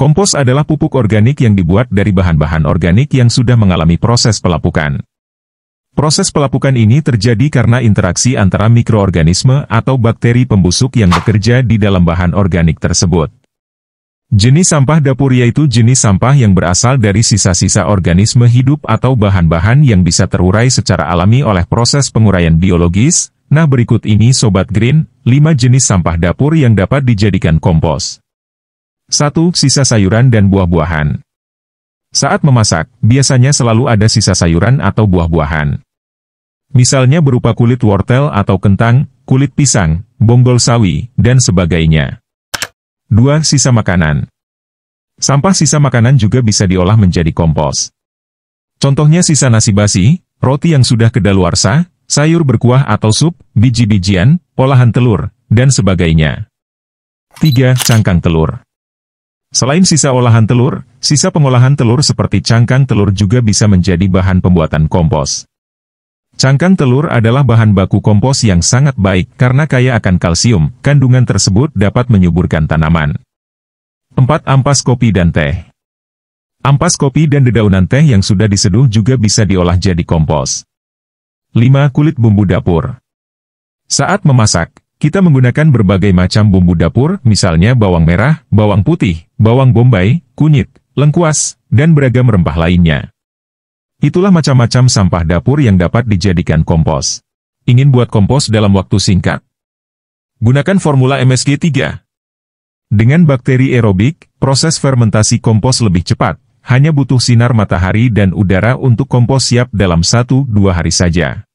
Kompos adalah pupuk organik yang dibuat dari bahan-bahan organik yang sudah mengalami proses pelapukan. Proses pelapukan ini terjadi karena interaksi antara mikroorganisme atau bakteri pembusuk yang bekerja di dalam bahan organik tersebut. Jenis sampah dapur yaitu jenis sampah yang berasal dari sisa-sisa organisme hidup atau bahan-bahan yang bisa terurai secara alami oleh proses penguraian biologis. Nah berikut ini Sobat Green, 5 jenis sampah dapur yang dapat dijadikan kompos. 1. Sisa sayuran dan buah-buahan. Saat memasak, biasanya selalu ada sisa sayuran atau buah-buahan. Misalnya berupa kulit wortel atau kentang, kulit pisang, bonggol sawi, dan sebagainya. 2. Sisa makanan. Sampah sisa makanan juga bisa diolah menjadi kompos. Contohnya sisa nasi basi, roti yang sudah kedaluarsa, sayur berkuah atau sup, biji-bijian, olahan telur, dan sebagainya. 3. Cangkang telur. Selain sisa olahan telur, sisa pengolahan telur seperti cangkang telur juga bisa menjadi bahan pembuatan kompos. Cangkang telur adalah bahan baku kompos yang sangat baik karena kaya akan kalsium, kandungan tersebut dapat menyuburkan tanaman. 4. Ampas kopi dan teh Ampas kopi dan dedaunan teh yang sudah diseduh juga bisa diolah jadi kompos. 5. Kulit bumbu dapur Saat memasak, kita menggunakan berbagai macam bumbu dapur, misalnya bawang merah, bawang putih, bawang bombay, kunyit, lengkuas, dan beragam rempah lainnya. Itulah macam-macam sampah dapur yang dapat dijadikan kompos. Ingin buat kompos dalam waktu singkat? Gunakan formula MSG3. Dengan bakteri aerobik, proses fermentasi kompos lebih cepat, hanya butuh sinar matahari dan udara untuk kompos siap dalam 1-2 hari saja.